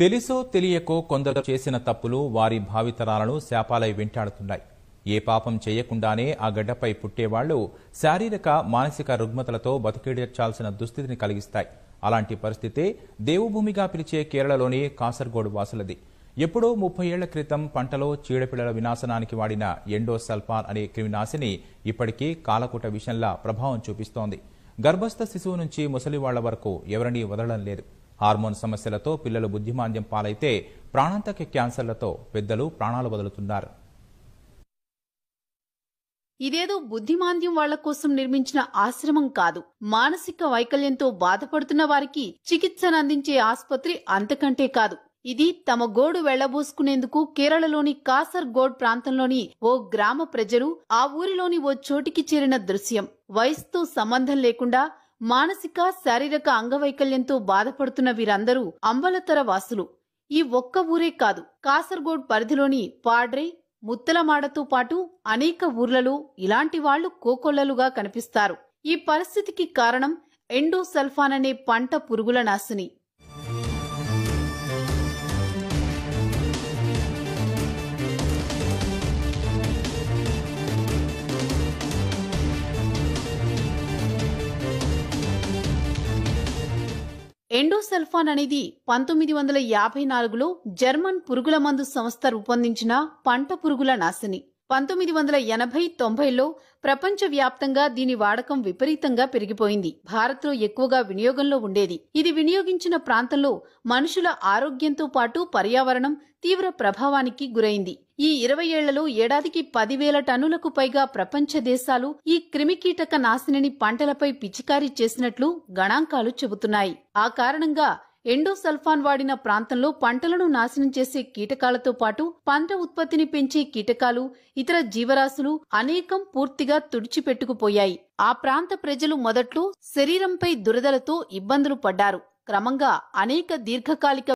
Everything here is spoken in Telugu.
తెలిసో తెలియకో కొందరు చేసిన తప్పులు వారి భావితరాలను శాపాలై వెంటాడుతున్నాయి ఏ పాపం చేయకుండానే ఆ గడ్డపై పుట్టేవాళ్లు శారీరక మానసిక రుగ్మతలతో బతికేడర్చాల్సిన దుస్థితిని కలిగిస్తాయి అలాంటి పరిస్థితే దేవభూమిగా పిలిచే కేరళలోని కాసర్గోడ్ వాసులది ఎప్పుడో ముప్పై ఏళ్ల క్రితం పంటలో చీడపిల్లల వినాశనానికి వాడిన ఎండోసల్ఫాన్ అనే క్రిమినాశిని ఇప్పటికీ కాలకూట విషయంలో ప్రభావం చూపిస్తోంది గర్భస్థ శిశువు నుంచి ముసలివాళ్ల వరకు ఎవరినీ వదలడం లేదు హార్మోన్ సమస్యలతో పిల్లలు బుద్ధిమాంద్యం పాలైతే ప్రాణాంతక క్యాన్సర్లతో పెద్దలు ప్రాణాలు వదులుతున్నారు ఇదేదో బుద్ధిమాంద్యం వాళ్ల కోసం నిర్మించిన ఆశ్రమం కాదు మానసిక వైకల్యంతో బాధపడుతున్న వారికి చికిత్సను అందించే ఆసుపత్రి అంతకంటే కాదు ఇది తమ గోడు వెళ్లబోసుకునేందుకు కేరళలోని కాసర్గోడ్ ప్రాంతంలోని ఓ గ్రామ ప్రజలు ఆ ఊరిలోని ఓ చోటికి చేరిన దృశ్యం వయసుతో సంబంధం లేకుండా మానసిక శారీరక అంగవైకల్యంతో బాధపడుతున్న వీరందరూ అంబలతర వాసులు ఈ ఒక్క ఊరే కాదు కాసర్గోడ్ పరిధిలోని పాడ్రై ముత్తలమాడతో పాటు అనేక ఊర్లలో ఇలాంటి వాళ్లు కోకొల్లలుగా కనిపిస్తారు ఈ పరిస్థితికి కారణం ఎండోసల్ఫాన్ అనే పంట పురుగుల నాశిని ఎండోసల్ఫాన్ అనేది పంతొమ్మిది వందల యాభై నాలుగులో జర్మన్ పురుగుల మందు సంస్థ రూపొందించిన పంట పురుగుల నాశని పంతొమ్మిది వందల ఎనభై తొంభైలో ప్రపంచవ్యాప్తంగా దీని వాడకం విపరీతంగా పెరిగిపోయింది భారత్లో ఎక్కువగా వినియోగంలో ఉండేది ఇది వినియోగించిన ప్రాంతంలో మనుషుల ఆరోగ్యంతో పాటు పర్యావరణం తీవ్ర ప్రభావానికి గురైంది ఈ ఇరవై ఏళ్లలో ఏడాదికి పదివేల టన్నులకు పైగా ప్రపంచ దేశాలు ఈ క్రిమికీటక నాశినిని పంటలపై పిచికారీ చేసినట్లు గణాంకాలు చెబుతున్నాయి ఆ కారణంగా ఎండోసల్ఫాన్ వాడిన ప్రాంతంలో పంటలను నాశనం చేసే కీటకాలతో పాటు పంట ఉత్పత్తిని పెంచే కీటకాలు ఇతర జీవరాశులు అనేకం పూర్తిగా తుడిచిపెట్టుకుపోయాయి ఆ ప్రాంత ప్రజలు మొదట్లో శరీరంపై దురదలతో ఇబ్బందులు పడ్డారు క్రమంగా అనేక దీర్ఘకాలిక